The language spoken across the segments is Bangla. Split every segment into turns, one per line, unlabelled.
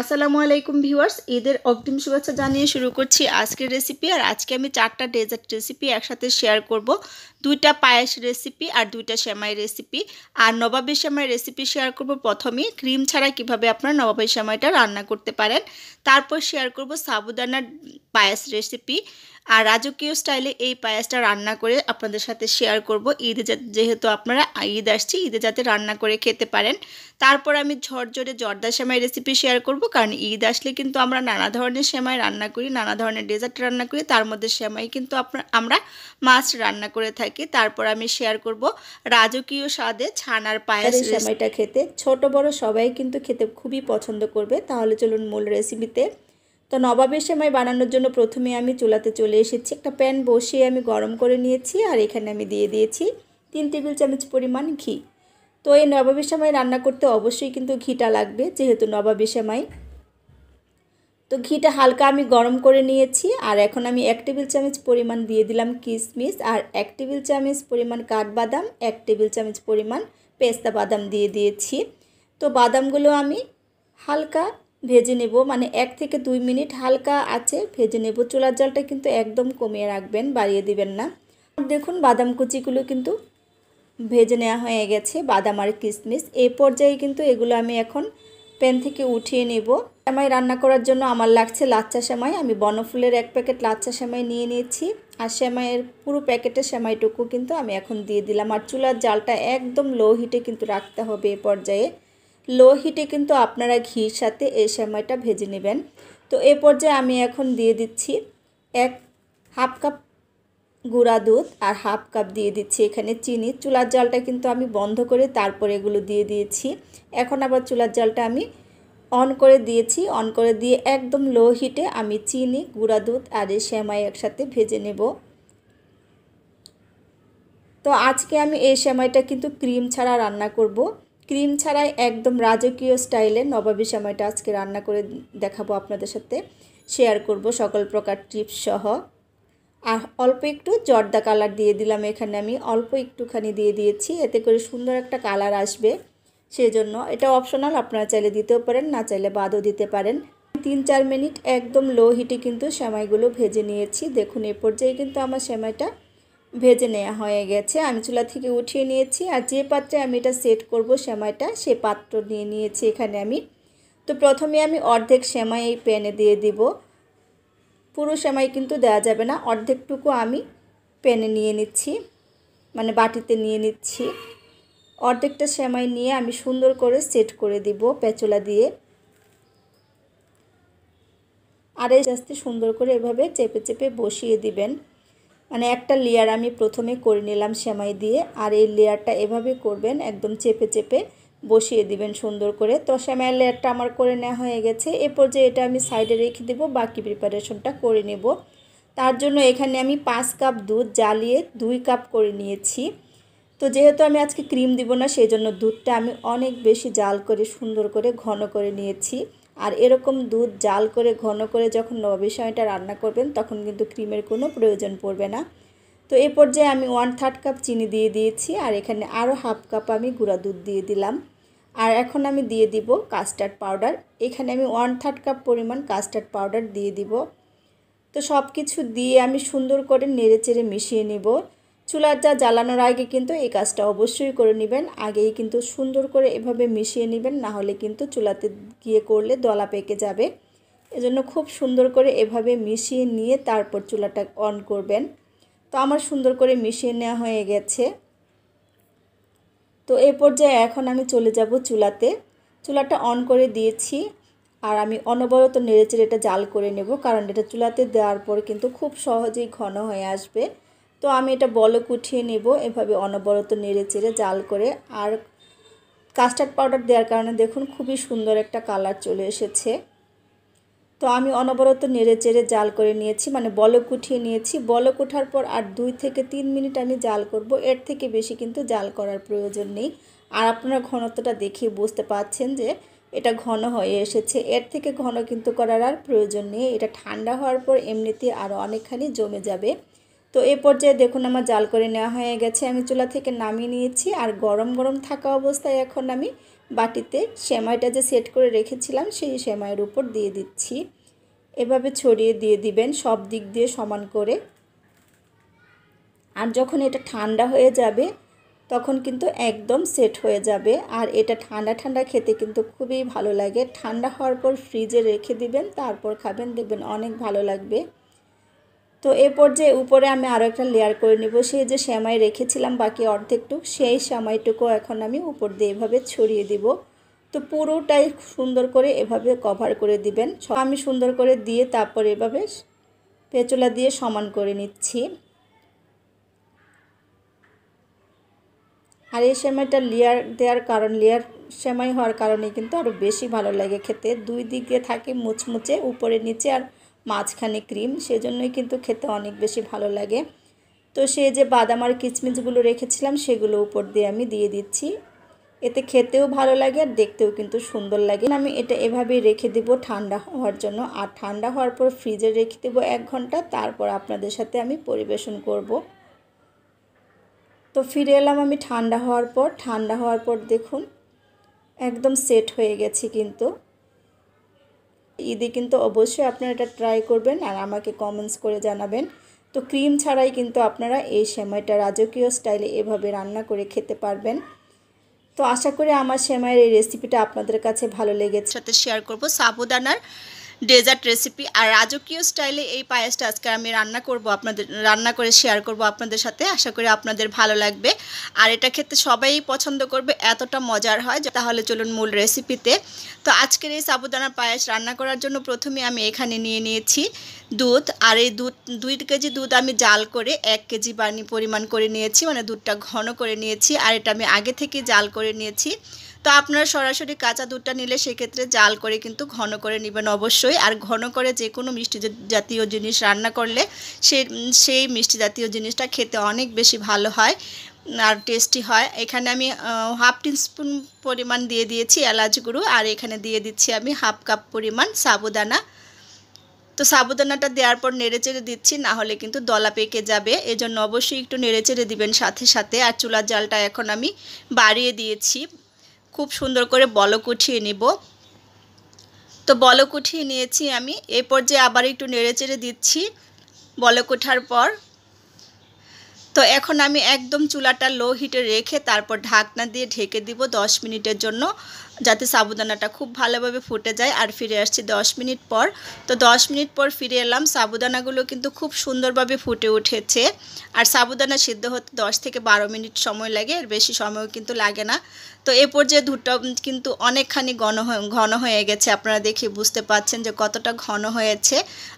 আসসালামু আলাইকুম ভিউয়ার্স ঈদের অগ্রিম শুভেচ্ছা জানিয়ে শুরু করছি আজকের রেসিপি আর আজকে আমি চারটা ডেজার্ট রেসিপি একসাথে শেয়ার করব দুইটা পায়েস রেসিপি আর দুইটা সেমাই রেসিপি আর নবাবের সেমাই রেসিপি শেয়ার করব প্রথমেই ক্রিম ছাড়া কিভাবে আপনার নবাবের সেমাইটা রান্না করতে পারেন তারপর শেয়ার করব সাবুদানার পায়েস রেসিপি আর রাজকীয় স্টাইলে এই পায়াসটা রান্না করে আপনাদের সাথে শেয়ার করব ঈদে যেহেতু আপনারা ঈদ আসছে ঈদে যাতে রান্না করে খেতে পারেন তারপর আমি ঝরঝরে জর্দা সেমাই রেসিপি শেয়ার করব কারণ ঈদ আসলে কিন্তু আমরা নানা ধরনের সেমাই রান্না করি নানা ধরনের ডেজার্ট রান্না করি তার মধ্যে সেমাই কিন্তু আমরা মাছ রান্না করে থাকি তারপর আমি শেয়ার করব রাজকীয় স্বাদে ছানার পায়াস সেমাইটা খেতে ছোট বড় সবাই কিন্তু খেতে খুবই পছন্দ করবে তাহলে চলুন মূল রেসিপিতে তো নবাবের সেমাই বানানোর জন্য প্রথমে আমি চুলাতে চলে এসেছি একটা প্যান বসিয়ে আমি গরম করে নিয়েছি আর এখানে আমি দিয়ে দিয়েছি তিন টেবিল চামচ পরিমাণ ঘি তো এই নবাবের সেমাই রান্না করতে অবশ্যই কিন্তু ঘিটা লাগবে যেহেতু নবাবের সেমাই তো ঘিটা হালকা আমি গরম করে নিয়েছি আর এখন আমি এক টেবিল চামচ পরিমাণ দিয়ে দিলাম কিশমিশ আর এক টেবিল চামচ পরিমাণ কাঠবাদাম এক টেবিল চামচ পরিমাণ পেস্তা বাদাম দিয়ে দিয়েছি তো বাদামগুলো আমি হালকা ভেজে নেব মানে এক থেকে দুই মিনিট হালকা আছে ভেজে নেব চুলার জলটা কিন্তু একদম কমিয়ে রাখবেন বাড়িয়ে দিবেন না দেখুন বাদাম কুচিগুলো কিন্তু ভেজে নেওয়া হয়ে গেছে বাদাম আর কিশমিশ এই পর্যায়ে কিন্তু এগুলো আমি এখন প্যান থেকে উঠিয়ে নেব সেমাই রান্না করার জন্য আমার লাগছে লাচ্চা সেমাই আমি বনফুলের এক প্যাকেট লাচ্চা সেমাই নিয়ে নিয়েছি আর সেমাইয়ের পুরো প্যাকেটের সেমাইটুকু কিন্তু আমি এখন দিয়ে দিলাম আর চুলার জালটা একদম লো হিটে কিন্তু রাখতে হবে এ পর্যায়ে লো হিটে কিন্তু আপনারা ঘির সাথে এই সময়টা ভেজে নেবেন তো এ পর্যায়ে আমি এখন দিয়ে দিচ্ছি এক হাফ কাপ গুঁড়া দুধ আর হাফ কাপ দিয়ে দিচ্ছি এখানে চিনি চুলার জালটা কিন্তু আমি বন্ধ করে তারপরে এগুলো দিয়ে দিয়েছি এখন আবার চুলার জলটা আমি অন করে দিয়েছি অন করে দিয়ে একদম লো হিটে আমি চিনি গুঁড়া দুধ আর এই সেমাই একসাথে ভেজে নেব তো আজকে আমি এই সেমাইটা কিন্তু ক্রিম ছাড়া রান্না করব ক্রিম ছাড়াই একদম রাজকীয় স্টাইলে নবাবী সময়টা আজকে রান্না করে দেখাবো আপনাদের সাথে শেয়ার করব সকল প্রকার টিপস সহ আর অল্প একটু জর্দা কালার দিয়ে দিলাম এখানে আমি অল্প একটুখানি দিয়ে দিয়েছি এতে করে সুন্দর একটা কালার আসবে সেজন্য এটা অপশনাল আপনারা চাইলে দিতেও পারেন না চাইলে বাদও দিতে পারেন তিন চার মিনিট একদম লো হিটে কিন্তু সেমাইগুলো ভেজে নিয়েছি দেখুন এ পর্যায়ে কিন্তু আমার সেমাইটা ভেজে নেওয়া হয়ে গেছে আমি চুলা থেকে উঠিয়ে নিয়েছি আর যে পাত্রে আমি এটা সেট করব সেমাইটা সে পাত্র নিয়ে নিয়েছি এখানে আমি তো প্রথমে আমি অর্ধেক সেমাই এই প্যানে দিয়ে দিব পুরো সেমাই কিন্তু দেওয়া যাবে না অর্ধেকটুকু আমি প্যানে নিয়ে নিচ্ছি মানে বাটিতে নিয়ে নিচ্ছি অর্ধেকটা সেমাই নিয়ে আমি সুন্দর করে সেট করে দিব পেঁচলা দিয়ে আর এই আস্তে সুন্দর করে এভাবে চেপে চেপে বসিয়ে দিবেন মানে একটা লেয়ার আমি প্রথমে করে নিলাম সেমাই দিয়ে আর এই লেয়ারটা এভাবে করবেন একদম চেপে চেপে বসিয়ে দিবেন সুন্দর করে তো সেমাইয়ের লেয়ারটা আমার করে নেওয়া হয়ে গেছে এ পর্যায়ে এটা আমি সাইডে রেখে দেবো বাকি প্রিপারেশনটা করে নেব তার জন্য এখানে আমি পাঁচ কাপ দুধ জ্বালিয়ে দুই কাপ করে নিয়েছি তো যেহেতু আমি আজকে ক্রিম দিব না সেই জন্য দুধটা আমি অনেক বেশি জাল করে সুন্দর করে ঘন করে নিয়েছি আর এরকম দুধ জাল করে ঘন করে যখন নবাবিসয়টা রান্না করবেন তখন কিন্তু ক্রিমের কোনো প্রয়োজন পড়বে না তো এ পর্যায়ে আমি ওয়ান থার্ড কাপ চিনি দিয়ে দিয়েছি আর এখানে আরও হাফ কাপ আমি গুঁড়া দুধ দিয়ে দিলাম আর এখন আমি দিয়ে দিব কাস্টার্ড পাউডার এখানে আমি ওয়ান থার্ড কাপ পরিমাণ কাস্টার্ড পাউডার দিয়ে দিব তো সব কিছু দিয়ে আমি সুন্দর করে নেড়ে চেড়ে মিশিয়ে নেব চুলার যা জ্বালানোর আগে কিন্তু এই কাজটা অবশ্যই করে নেবেন আগেই কিন্তু সুন্দর করে এভাবে মিশিয়ে নেবেন না হলে কিন্তু চুলাতে গিয়ে করলে দলা পেকে যাবে এজন্য খুব সুন্দর করে এভাবে মিশিয়ে নিয়ে তারপর চুলাটা অন করবেন তো আমার সুন্দর করে মিশিয়ে নেওয়া হয়ে গেছে তো এ পর্যায়ে এখন আমি চলে যাব চুলাতে চুলাটা অন করে দিয়েছি আর আমি অনবরত নেড়েচেড়ে এটা জাল করে নেব কারণ এটা চুলাতে দেওয়ার পর কিন্তু খুব সহজেই ঘন হয়ে আসবে তো আমি এটা বলক উঠিয়ে নেব এভাবে অনবরত নেড়ে চেড়ে জাল করে আর কাস্টার্ড পাউডার দেওয়ার কারণে দেখুন খুবই সুন্দর একটা কালার চলে এসেছে তো আমি অনবরত নেড়ে চেড়ে জাল করে নিয়েছি মানে বলক উঠিয়ে নিয়েছি বলক ওঠার পর আর দুই থেকে তিন মিনিট আমি জাল করব এর থেকে বেশি কিন্তু জাল করার প্রয়োজন নেই আর আপনারা ঘনত্বটা দেখে বুঝতে পাচ্ছেন যে এটা ঘন হয়ে এসেছে এর থেকে ঘন কিন্তু করার আর প্রয়োজন নেই এটা ঠান্ডা হওয়ার পর এমনিতে আরও অনেকখানি জমে যাবে তো এ পর্যায়ে দেখুন আমার জাল করে নেওয়া হয়ে গেছে আমি চুলা থেকে নামিয়ে নিয়েছি আর গরম গরম থাকা অবস্থায় এখন আমি বাটিতে সেমাইটা যে সেট করে রেখেছিলাম সেই সেমাইয়ের উপর দিয়ে দিচ্ছি এভাবে ছড়িয়ে দিয়ে দিবেন সব দিক দিয়ে সমান করে আর যখন এটা ঠান্ডা হয়ে যাবে তখন কিন্তু একদম সেট হয়ে যাবে আর এটা ঠান্ডা ঠান্ডা খেতে কিন্তু খুবই ভালো লাগে ঠান্ডা হওয়ার পর ফ্রিজে রেখে দিবেন তারপর খাবেন দেখবেন অনেক ভালো লাগবে তো এ পর্যায়ে উপরে আমি আরও একটা লেয়ার করে নেব সেই যে শ্যামাই রেখেছিলাম বাকি অর্ধেকটুক সেই শ্যামাইটুকু এখন আমি উপর দিয়ে এভাবে ছড়িয়ে দিব তো পুরোটাই সুন্দর করে এভাবে কভার করে দিবেন আমি সুন্দর করে দিয়ে তারপর এভাবে পেঁচলা দিয়ে সমান করে নিচ্ছি আর এই সেমাইটা লেয়ার দেওয়ার কারণ লেয়ার সেমাই হওয়ার কারণে কিন্তু আরও বেশি ভালো লাগে খেতে দুই দিকে থাকে মুচমুচে উপরে নিচে আর মাঝখানে ক্রিম সেজন্যই কিন্তু খেতে অনেক বেশি ভালো লাগে তো সে যে বাদাম আর কিচমিচগুলো রেখেছিলাম সেগুলো উপর দিয়ে আমি দিয়ে দিচ্ছি এতে খেতেও ভালো লাগে আর দেখতেও কিন্তু সুন্দর লাগে আমি এটা এভাবেই রেখে দিব ঠান্ডা হওয়ার জন্য আর ঠান্ডা হওয়ার পর ফ্রিজে রেখে দেবো এক ঘন্টা তারপর আপনাদের সাথে আমি পরিবেশন করব। তো ফিরে এলাম আমি ঠান্ডা হওয়ার পর ঠান্ডা হওয়ার পর দেখুন একদম সেট হয়ে গেছি কিন্তু ঈদে কিন্তু অবশ্যই আপনারা এটা ট্রাই করবেন আর আমাকে কমেন্টস করে জানাবেন তো ক্রিম ছাড়াই কিন্তু আপনারা এই সেমাইটা রাজকীয় স্টাইলে এভাবে রান্না করে খেতে পারবেন তো আশা করি আমার সেমাইয়ের এই রেসিপিটা আপনাদের কাছে ভালো লেগেছে সাথে শেয়ার করব সাবুদানার ডেজার্ট রেসিপি আর রাজকীয় স্টাইলে এই পায়েসটা আজকে আমি রান্না করব আপনাদের রান্না করে শেয়ার করব আপনাদের সাথে আশা করি আপনাদের ভালো লাগবে আর এটা খেতে সবাই পছন্দ করবে এতটা মজার হয় তাহলে চলুন মূল রেসিপিতে তো আজকের এই সাবুদানা পায়েস রান্না করার জন্য প্রথমে আমি এখানে নিয়ে নিয়েছি দুধ আর এই দুধ দুই কেজি দুধ আমি জাল করে এক কেজি বানি পরিমাণ করে নিয়েছি মানে দুধটা ঘন করে নিয়েছি আর এটা আমি আগে থেকে জাল করে নিয়েছি তো আপনারা সরাসরি কাঁচা দুধটা নিলে সেক্ষেত্রে জাল করে কিন্তু ঘন করে নেবেন অবশ্যই আর ঘন করে যে কোনো মিষ্টি জাতীয় জিনিস রান্না করলে সে সেই মিষ্টি জাতীয় জিনিসটা খেতে অনেক বেশি ভালো হয় আর টেস্টি হয় এখানে আমি হাফ স্পুন পরিমাণ দিয়ে দিয়েছি এলাচ গুঁড়ো আর এখানে দিয়ে দিচ্ছি আমি হাফ কাপ পরিমাণ সাবুদানা তো সাবুদানাটা দেওয়ার পর নেড়ে চেড়ে দিচ্ছি না হলে কিন্তু দলা পেকে যাবে এজন্য অবশ্যই একটু নেড়ে চেড়ে দিবেন সাথে সাথে আর চুলার জালটা এখন আমি বাড়িয়ে দিয়েছি খুব সুন্দর করে বলক উঠিয়ে নিব তো বলক উঠিয়ে নিয়েছি আমি এই পর্যায়ে আবার একটু নেড়ে চেড়ে দিচ্ছি বলক ওঠার পর তো এখন আমি একদম চুলাটা লো হিটে রেখে তারপর ঢাকনা দিয়ে ঢেকে দিব 10 মিনিটের জন্য যাতে সাবুদানাটা খুব ভালোভাবে ফুটে যায় আর ফিরে আসছি 10 মিনিট পর তো 10 মিনিট পর ফিরে এলাম সাবুদানাগুলো কিন্তু খুব সুন্দরভাবে ফুটে উঠেছে আর সাবুদানা সিদ্ধ হতে 10 থেকে 12 মিনিট সময় লাগে এর বেশি সময়ও কিন্তু লাগে না তো এ পর্যায়ে দুটো কিন্তু অনেকখানি ঘন ঘন হয়ে গেছে আপনারা দেখে বুঝতে পাচ্ছেন যে কতটা ঘন হয়েছে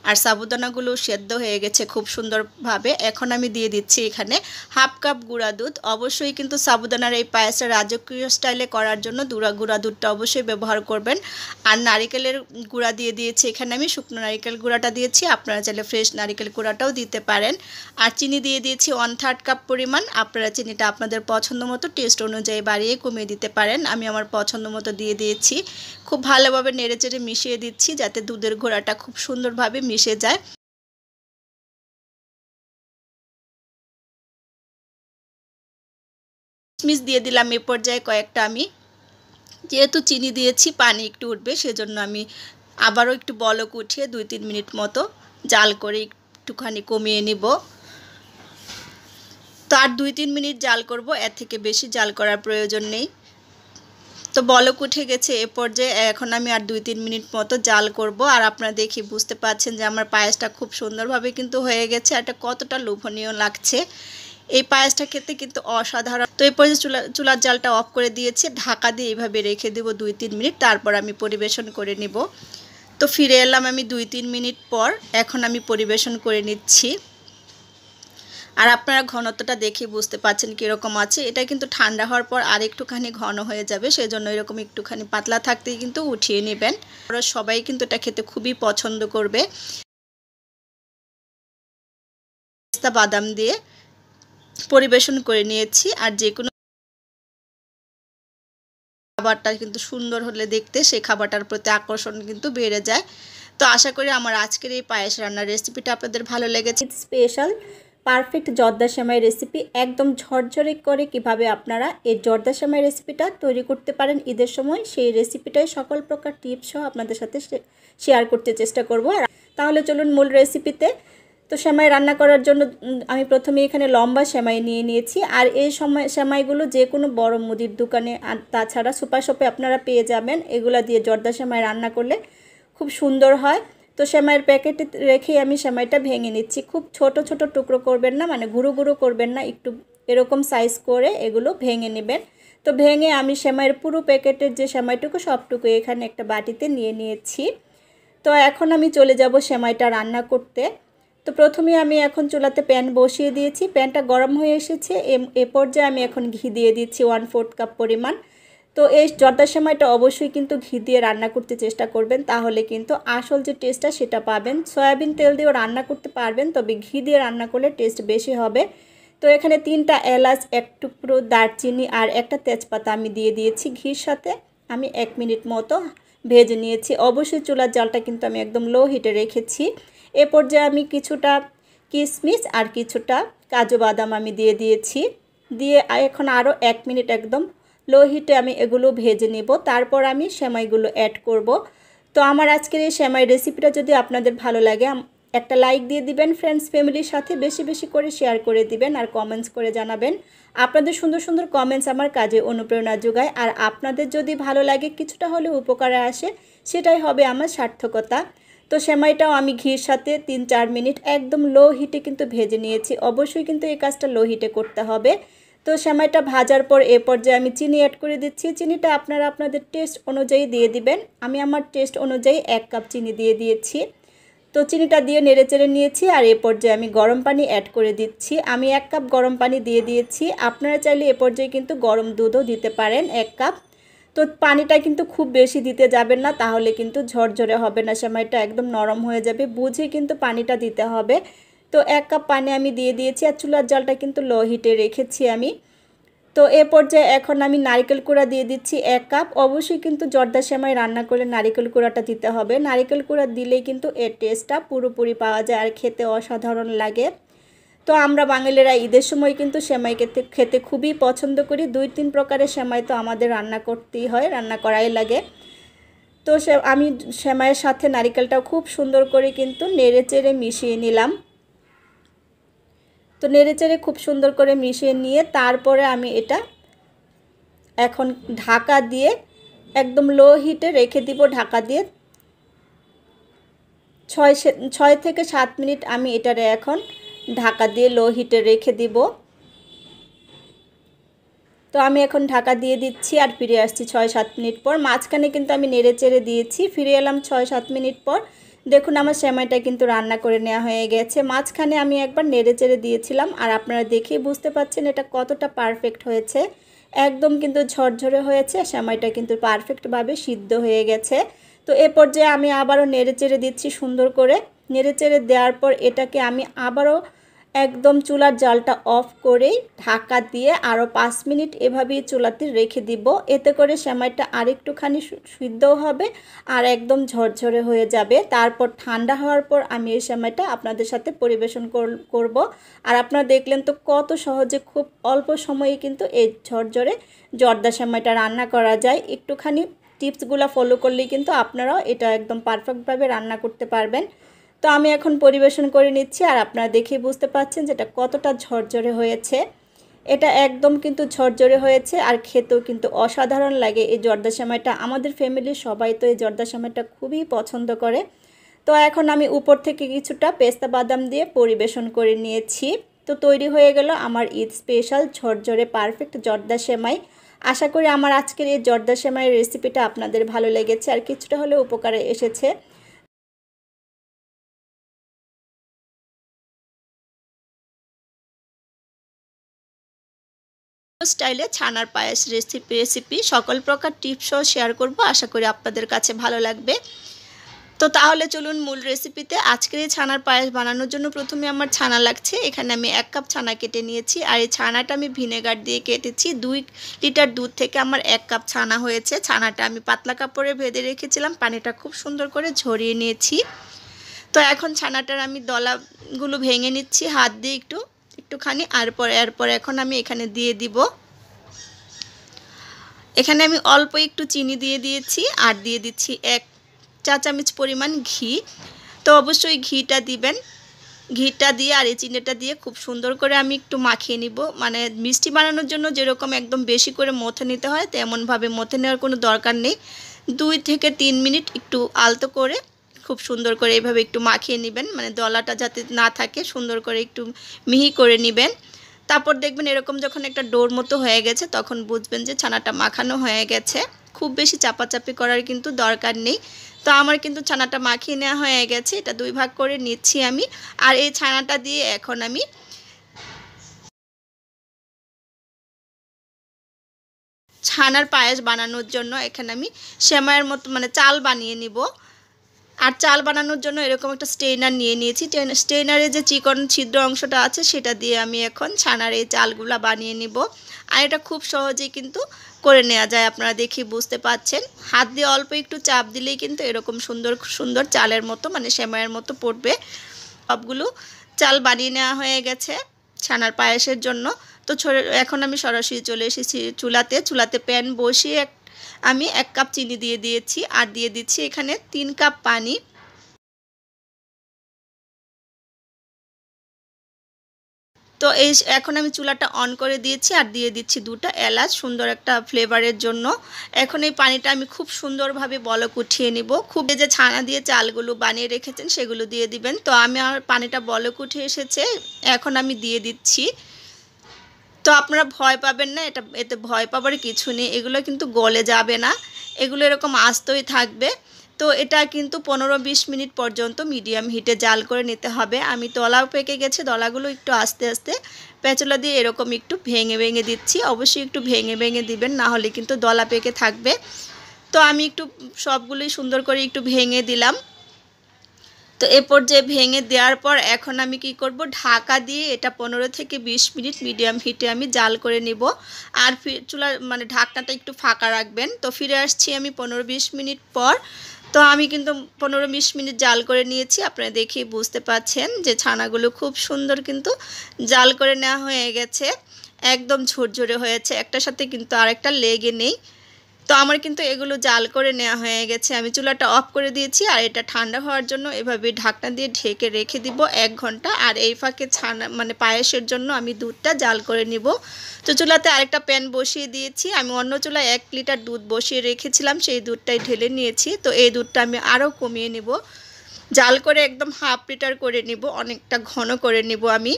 আর সাবুদানাগুলো সেদ্ধ হয়ে গেছে খুব সুন্দরভাবে এখন আমি দিয়ে দিচ্ছি এখানে হাফ কাপ গুঁড়া দুধ অবশ্যই কিন্তু সাবুদানার এই পায়েসটা রাজকীয় স্টাইলে করার জন্য দুরা গুঁড়া দুধ দুধটা অবশ্যই ব্যবহার করবেন আর নারিকেলের গুঁড়া দিয়ে দিয়েছি এখানে আমি শুকনো নারিকেল গুঁড়াটা দিয়েছি আপনারা চাইলে ফ্রেশ নারিকেল গুঁড়াটাও দিতে পারেন আর চিনি দিয়ে দিয়েছি ওয়ান থার্ড কাপ পরিমাণ আপনারা চিনিটা আপনাদের পছন্দ মতো টেস্ট অনুযায়ী বাড়িয়ে কমিয়ে দিতে পারেন আমি আমার পছন্দ মতো দিয়ে দিয়েছি খুব ভালোভাবে নেড়েচেড়ে মিশিয়ে দিচ্ছি যাতে দুধের ঘোড়াটা খুব সুন্দরভাবে মিশে যায় মিস দিয়ে দিলাম এ পর্যায়ে কয়েকটা আমি যেহেতু চিনি দিয়েছি পানি একটু উঠবে সেজন্য আমি আবারও একটু বলক উঠিয়ে দুই তিন মিনিট মতো জাল করে একটুখানি কমিয়ে নিব তো আর দুই তিন মিনিট জাল করব এর থেকে বেশি জাল করার প্রয়োজন নেই তো বলক উঠে গেছে এ পর্যায়ে এখন আমি আর দুই তিন মিনিট মতো জাল করব আর আপনারা দেখি বুঝতে পাচ্ছেন যে আমার পায়েসটা খুব সুন্দরভাবে কিন্তু হয়ে গেছে একটা এটা কতটা লোভনীয় লাগছে এই পায়েসটা খেতে কিন্তু অসাধারণ তো এই পর্যন্ত চুলা চুলার জালটা অফ করে দিয়েছি ঢাকা দিয়ে এভাবে রেখে দেবো দুই তিন মিনিট তারপর আমি পরিবেশন করে নেব তো ফিরে এলাম আমি দুই তিন মিনিট পর এখন আমি পরিবেশন করে নিচ্ছি আর আপনারা ঘনত্বটা দেখে বুঝতে পারছেন কীরকম আছে এটা কিন্তু ঠান্ডা হওয়ার পর আর একটুখানি ঘন হয়ে যাবে সেই জন্য এরকম একটুখানি পাতলা থাকতেই কিন্তু উঠিয়ে নেবেন সবাই কিন্তু এটা খেতে খুবই পছন্দ করবে বাদাম দিয়ে পরিবেশন করে নিয়েছি আর যে কোনো খাবারটা কিন্তু সুন্দর হলে দেখতে সেই খাবারটার প্রতি আকর্ষণ কিন্তু বেড়ে যায় তো আশা করি আমার আজকের এই পায়েস রান্নার রেসিপিটা আপনাদের ভালো লেগেছে স্পেশাল পারফেক্ট জর্দা সেমাই রেসিপি একদম ঝরঝরে করে কিভাবে আপনারা এই জর্দা সেমাই রেসিপিটা তৈরি করতে পারেন ঈদের সময় সেই রেসিপিটাই সকল প্রকার টিপসও আপনাদের সাথে শেয়ার করতে চেষ্টা করব আর তাহলে চলুন মূল রেসিপিতে তো সেমাই রান্না করার জন্য আমি প্রথমে এখানে লম্বা সেমাই নিয়ে নিয়েছি আর এই সময় সেমাইগুলো যে কোনো বড় মুদির দোকানে আর তাছাড়া সুপার শপে আপনারা পেয়ে যাবেন এগুলা দিয়ে জর্দা সেমাই রান্না করলে খুব সুন্দর হয় তো সেমাইয়ের প্যাকেটে রেখেই আমি সেমাইটা ভেঙে নিচ্ছি খুব ছোট ছোট টুকরো করবেন না মানে গুঁড়ো গুঁড়ো করবেন না একটু এরকম সাইজ করে এগুলো ভেঙে নেবেন তো ভেঙে আমি সেমাইয়ের পুরো প্যাকেটের যে সেমাইটুকু সবটুকু এখানে একটা বাটিতে নিয়ে নিয়েছি তো এখন আমি চলে যাব সেমাইটা রান্না করতে তো প্রথমে আমি এখন চুলাতে প্যান বসিয়ে দিয়েছি প্যানটা গরম হয়ে এসেছে এ পর্যায়ে আমি এখন ঘি দিয়ে দিচ্ছি ওয়ান ফোর্থ কাপ পরিমাণ তো এই জর্দার সময়টা অবশ্যই কিন্তু ঘি দিয়ে রান্না করতে চেষ্টা করবেন তাহলে কিন্তু আসল যে টেস্টটা সেটা পাবেন সয়াবিন তেল দিয়েও রান্না করতে পারবেন তবে ঘি দিয়ে রান্না করলে টেস্ট বেশি হবে তো এখানে তিনটা এলাচ এক টুকরো দারচিনি আর একটা তেজপাতা আমি দিয়ে দিয়েছি ঘির সাথে আমি এক মিনিট মতো ভেজে নিয়েছি অবশ্যই চুলার জালটা কিন্তু আমি একদম লো হিটে রেখেছি এ পর্যায়ে আমি কিছুটা কিশমিশ আর কিছুটা কাজু বাদাম আমি দিয়ে দিয়েছি দিয়ে এখন আরও এক মিনিট একদম লো হিটে আমি এগুলো ভেজে নেব তারপর আমি সেমাইগুলো অ্যাড করব তো আমার আজকের এই সেমাই রেসিপিটা যদি আপনাদের ভালো লাগে একটা লাইক দিয়ে দিবেন ফ্রেন্ডস ফ্যামিলির সাথে বেশি বেশি করে শেয়ার করে দিবেন আর কমেন্টস করে জানাবেন আপনাদের সুন্দর সুন্দর কমেন্টস আমার কাজে অনুপ্রেরণা যোগায় আর আপনাদের যদি ভালো লাগে কিছুটা হলেও উপকারে আসে সেটাই হবে আমার সার্থকতা তো সেমাইটাও আমি ঘির সাথে তিন চার মিনিট একদম লো হিটে কিন্তু ভেজে নিয়েছি অবশ্যই কিন্তু এই কাজটা লো হিটে করতে হবে তো সেমাইটা ভাজার পর এ পর্যায়ে আমি চিনি অ্যাড করে দিচ্ছি চিনিটা আপনারা আপনাদের টেস্ট অনুযায়ী দিয়ে দিবেন আমি আমার টেস্ট অনুযায়ী এক কাপ চিনি দিয়ে দিয়েছি তো চিনিটা দিয়ে নেড়েচেড়ে নিয়েছি আর এ পর্যায়ে আমি গরম পানি অ্যাড করে দিচ্ছি আমি এক কাপ গরম পানি দিয়ে দিয়েছি আপনারা চাইলে এ পর্যায়ে কিন্তু গরম দুধও দিতে পারেন এক কাপ তো পানিটা কিন্তু খুব বেশি দিতে যাবেন না তাহলে কিন্তু ঝরঝরে হবে না সময়টা একদম নরম হয়ে যাবে বুঝে কিন্তু পানিটা দিতে হবে তো এক কাপ পানি আমি দিয়ে দিয়েছি আর চুলার জলটা কিন্তু লো হিটে রেখেছি আমি তো এ পর্যায়ে এখন আমি নারিকেল কুড়া দিয়ে দিচ্ছি এক কাপ অবশ্যই কিন্তু জর্দা সেমাই রান্না করলে নারিকেল কুড়াটা দিতে হবে নারিকেল কুড়া দিলেই কিন্তু এর টেস্টটা পুরোপুরি পাওয়া যায় আর খেতে অসাধারণ লাগে তো আমরা বাঙালিরা ঈদের সময় কিন্তু সেমাই খেতে খেতে খুবই পছন্দ করি দুই তিন প্রকারের সেমাই তো আমাদের রান্না করতেই হয় রান্না করাই লাগে তো সে আমি সেমাইয়ের সাথে নারিকেলটাও খুব সুন্দর করে কিন্তু নেড়ে চেড়ে মিশিয়ে নিলাম তো নেড়েচেড়ে খুব সুন্দর করে মিশিয়ে নিয়ে তারপরে আমি এটা এখন ঢাকা দিয়ে একদম লো হিটে রেখে দিব ঢাকা দিয়ে ছয় ছয় থেকে সাত মিনিট আমি এটারে এখন ঢাকা দিয়ে লো হিটে রেখে দিব তো আমি এখন ঢাকা দিয়ে দিচ্ছি আর ফিরে আসছি ছয় সাত মিনিট পর মাঝখানে কিন্তু আমি নেড়ে চেড়ে দিয়েছি ফিরে এলাম ছয় সাত মিনিট পর দেখুন আমার সেমাইটা কিন্তু রান্না করে নেওয়া হয়ে গেছে মাঝখানে আমি একবার নেড়ে চেড়ে দিয়েছিলাম আর আপনারা দেখেই বুঝতে পাচ্ছেন এটা কতটা পারফেক্ট হয়েছে একদম কিন্তু ঝরঝরে হয়েছে সেমাইটা কিন্তু পারফেক্টভাবে সিদ্ধ হয়ে গেছে তো এ পর্যায়ে আমি আবারও নেড়ে চেড়ে দিচ্ছি সুন্দর করে নেড়ে চেড়ে দেওয়ার পর এটাকে আমি আবারও একদম চুলার জালটা অফ করে ঢাকা দিয়ে আরও পাঁচ মিনিট এভাবেই চুলাতে রেখে দিব এতে করে সেমাইটা আরেকটুখানি সিদ্ধও হবে আর একদম ঝরঝরে হয়ে যাবে তারপর ঠান্ডা হওয়ার পর আমি এই সেমাইটা আপনাদের সাথে পরিবেশন করব আর আপনারা দেখলেন তো কত সহজে খুব অল্প সময়ে কিন্তু এই ঝরঝরে জর্দা সেমাইটা রান্না করা যায় একটুখানি টিপসগুলো ফলো করলেই কিন্তু আপনারাও এটা একদম পারফেক্টভাবে রান্না করতে পারবেন তো আমি এখন পরিবেশন করে নিচ্ছি আর আপনারা দেখেই বুঝতে পাচ্ছেন যেটা কতটা ঝরঝরে হয়েছে এটা একদম কিন্তু ঝরঝরে হয়েছে আর খেতেও কিন্তু অসাধারণ লাগে এই জর্দা সেমাইটা আমাদের ফ্যামিলির সবাই তো এই জর্দা সেমাইটা খুবই পছন্দ করে তো এখন আমি উপর থেকে কিছুটা পেস্তা বাদাম দিয়ে পরিবেশন করে নিয়েছি তো তৈরি হয়ে গেল আমার ঈদ স্পেশাল ঝরঝরে পারফেক্ট জর্দা সেমাই আশা করি আমার আজকের এই জর্দা সেমাইয়ের রেসিপিটা আপনাদের ভালো লেগেছে আর কিছুটা হলেও উপকারে এসেছে স্টাইলে ছানার পায়েস রেসিপি রেসিপি সকল প্রকার টিপসও শেয়ার করব আশা করি আপনাদের কাছে ভালো লাগবে তো তাহলে চলুন মূল রেসিপিতে আজকের এই ছানার পায়েস বানানোর জন্য প্রথমে আমার ছানা লাগছে এখানে আমি এক কাপ ছানা কেটে নিয়েছি আর এই ছানাটা আমি ভিনেগার দিয়ে কেটেছি দুই লিটার দুধ থেকে আমার এক কাপ ছানা হয়েছে ছানাটা আমি পাতলা কাপড়ে ভেদে রেখেছিলাম পানিটা খুব সুন্দর করে ঝরিয়ে নিয়েছি তো এখন ছানাটার আমি দলাগুলো ভেঙে নিচ্ছি হাত দিয়ে একটু একটুখানি আর পরে এরপর এখন আমি এখানে দিয়ে দিব এখানে আমি অল্প একটু চিনি দিয়ে দিয়েছি আর দিয়ে দিচ্ছি এক চা চামচ পরিমাণ ঘি তো অবশ্যই ঘিটা দিবেন ঘিটা দিয়ে আর এই চিনিটা দিয়ে খুব সুন্দর করে আমি একটু মাখিয়ে নিব মানে মিষ্টি বানানোর জন্য যেরকম একদম বেশি করে মথে নিতে হয় তেমনভাবে মথে নেওয়ার কোনো দরকার নেই দুই থেকে তিন মিনিট একটু আলতো করে খুব সুন্দর করে এইভাবে একটু মাখিয়ে নেবেন মানে দলাটা যাতে না থাকে সুন্দর করে একটু মিহি করে নেবেন তারপর দেখবেন এরকম যখন একটা ডোর মতো হয়ে গেছে তখন বুঝবেন যে ছানাটা মাখানো হয়ে গেছে খুব বেশি চাপাচাপি করার কিন্তু দরকার নেই তো আমার কিন্তু ছানাটা মাখিয়ে নেওয়া হয়ে গেছে এটা দুই ভাগ করে নিচ্ছি আমি আর এই ছানাটা দিয়ে এখন আমি ছানার পায়েস বানানোর জন্য এখানে আমি সেমায়ের মতো মানে চাল বানিয়ে নিব আর চাল বানানোর জন্য এরকম একটা স্টেইনার নিয়ে নিয়েছি স্টেইনারে যে চিকন ছিদ্র অংশটা আছে সেটা দিয়ে আমি এখন ছানার এই চালগুলা বানিয়ে নিব আর এটা খুব সহজেই কিন্তু করে নেওয়া যায় আপনারা দেখি বুঝতে পাচ্ছেন হাত দিয়ে অল্প একটু চাপ দিলেই কিন্তু এরকম সুন্দর সুন্দর চালের মতো মানে সেমাইয়ের মতো পড়বে সবগুলো চাল বানিয়ে নেওয়া হয়ে গেছে ছানার পায়েসের জন্য তো এখন আমি সরাসরি চলে এসেছি চুলাতে চুলাতে প্যান বসিয়ে আমি এক কাপ চিনি দিয়ে দিয়েছি আর দিয়ে দিচ্ছি এখানে তিন কাপ পানি তো এই এখন আমি চুলাটা অন করে দিয়েছি আর দিয়ে দিচ্ছি দুটা এলাচ সুন্দর একটা ফ্লেভারের জন্য এখন এই পানিটা আমি খুব সুন্দরভাবে বলক উঠিয়ে নিব খুব যে ছানা দিয়ে চালগুলো বানিয়ে রেখেছেন সেগুলো দিয়ে দিবেন তো আমি আমার পানিটা বলক উঠে এসেছে এখন আমি দিয়ে দিচ্ছি তো আপনারা ভয় পাবেন না এটা এতে ভয় পাবার কিছু নেই এগুলো কিন্তু গলে যাবে না এগুলো এরকম আস্তই থাকবে তো এটা কিন্তু পনেরো বিশ মিনিট পর্যন্ত মিডিয়াম হিটে জাল করে নিতে হবে আমি তলাও পেকে গেছে দলাগুলো একটু আস্তে আস্তে পেঁচলা দিয়ে এরকম একটু ভেঙে ভেঙে দিচ্ছি অবশ্যই একটু ভেঙে ভেঙে দিবেন না হলে কিন্তু দলা পেকে থাকবে তো আমি একটু সবগুলোই সুন্দর করে একটু ভেঙে দিলাম তো এ পর্যায়ে ভেঙে দেওয়ার পর এখন আমি কি করব ঢাকা দিয়ে এটা পনেরো থেকে ২০ মিনিট মিডিয়াম হিটে আমি জাল করে নিব আর ফির চুলা মানে ঢাকনাটা একটু ফাঁকা রাখবেন তো ফিরে আসছি আমি পনেরো বিশ মিনিট পর তো আমি কিন্তু পনেরো বিশ মিনিট জাল করে নিয়েছি আপনারা দেখে বুঝতে পাচ্ছেন যে ছানাগুলো খুব সুন্দর কিন্তু জাল করে নেওয়া হয়ে গেছে একদম ঝরঝরে হয়েছে একটার সাথে কিন্তু আরেকটা লেগে নেই তো আমার কিন্তু এগুলো জাল করে নেওয়া হয়ে গেছে আমি চুলাটা অফ করে দিয়েছি আর এটা ঠান্ডা হওয়ার জন্য এভাবে ঢাকনা দিয়ে ঢেকে রেখে দিব এক ঘন্টা আর এই ফাঁকে ছানা মানে পায়েসের জন্য আমি দুধটা জাল করে নিব তো চুলাতে আরেকটা প্যান বসিয়ে দিয়েছি আমি অন্য চুলায় এক লিটার দুধ বসিয়ে রেখেছিলাম সেই দুধটাই ঢেলে নিয়েছি তো এই দুধটা আমি আরও কমিয়ে নিব জাল করে একদম হাফ লিটার করে নিব অনেকটা ঘন করে নিব আমি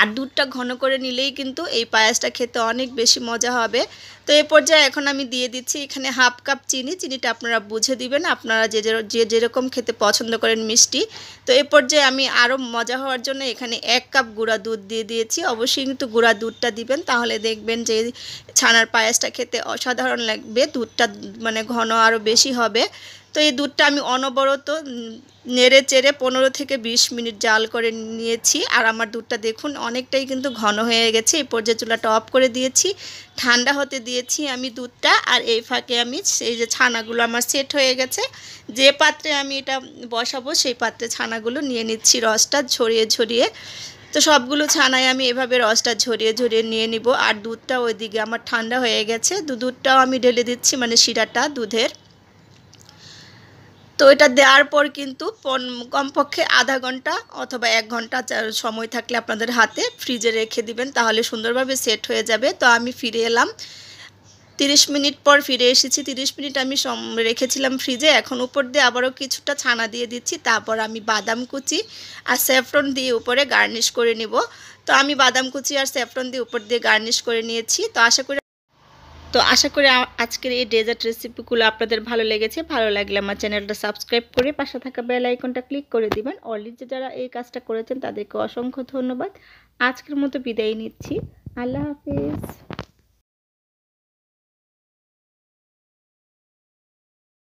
আর দুধটা ঘন করে নিলেই কিন্তু এই পায়াসটা খেতে অনেক বেশি মজা হবে তো এ পর্যায়ে এখন আমি দিয়ে দিচ্ছি এখানে হাফ কাপ চিনি চিনিটা আপনারা বুঝে দিবেন আপনারা যে যে যেরকম খেতে পছন্দ করেন মিষ্টি তো এ পর্যায়ে আমি আরও মজা হওয়ার জন্য এখানে এক কাপ গুঁড়া দুধ দিয়ে দিয়েছি অবশ্যই কিন্তু গুঁড়া দুধটা দিবেন তাহলে দেখবেন যে ছানার পায়াসটা খেতে অসাধারণ লাগবে দুধটা মানে ঘন আরও বেশি হবে তো এই দুধটা আমি অনবরত নেড়ে চেড়ে পনেরো থেকে ২০ মিনিট জাল করে নিয়েছি আর আমার দুধটা দেখুন অনেকটাই কিন্তু ঘন হয়ে গেছে এই পর্যায়ে চুলাটা অফ করে দিয়েছি ঠান্ডা হতে দিয়েছি আমি দুধটা আর এই ফাঁকে আমি সেই যে ছানাগুলো আমার সেট হয়ে গেছে যে পাত্রে আমি এটা বসাবো সেই পাত্রে ছানাগুলো নিয়ে নিচ্ছি রসটা ঝরিয়ে ঝরিয়ে তো সবগুলো ছানায় আমি এভাবে রসটা ঝরিয়ে ঝরিয়ে নিয়ে নিব আর দুধটা ওইদিকে আমার ঠান্ডা হয়ে গেছে দুধটাও আমি ঢেলে দিচ্ছি মানে শিরাটা দুধের তো এটা দেওয়ার পর কিন্তু কমপক্ষে আধা ঘন্টা অথবা এক ঘন্টা সময় থাকলে আপনাদের হাতে ফ্রিজে রেখে দিবেন তাহলে সুন্দরভাবে সেট হয়ে যাবে তো আমি ফিরে এলাম তিরিশ মিনিট পর ফিরে এসেছি তিরিশ মিনিট আমি রেখেছিলাম ফ্রিজে এখন উপর দিয়ে আবারও কিছুটা ছানা দিয়ে দিচ্ছি তারপর আমি বাদাম কুচি আর স্যাফরন দিয়ে উপরে গার্নিশ করে নিব তো আমি বাদাম কুচি আর স্যাফরন দিয়ে উপর দিয়ে গার্নিশ করে নিয়েছি তো আশা করি তো আশা করি আজকের এই ডেজার্ট রেসিপিগুলো আপনাদের ভালো লেগেছে ভালো লাগলে আমার চ্যানেলটা সাবস্ক্রাইব করে পাশে থাকা বেল আইকনটা ক্লিক করে দিবেন অলরেডি যারা এই কাজটা করেছেন তাদেরকে অসংখ্য ধন্যবাদ আজকের মতো বিদায় নিচ্ছি আল্লাহ হাফিজ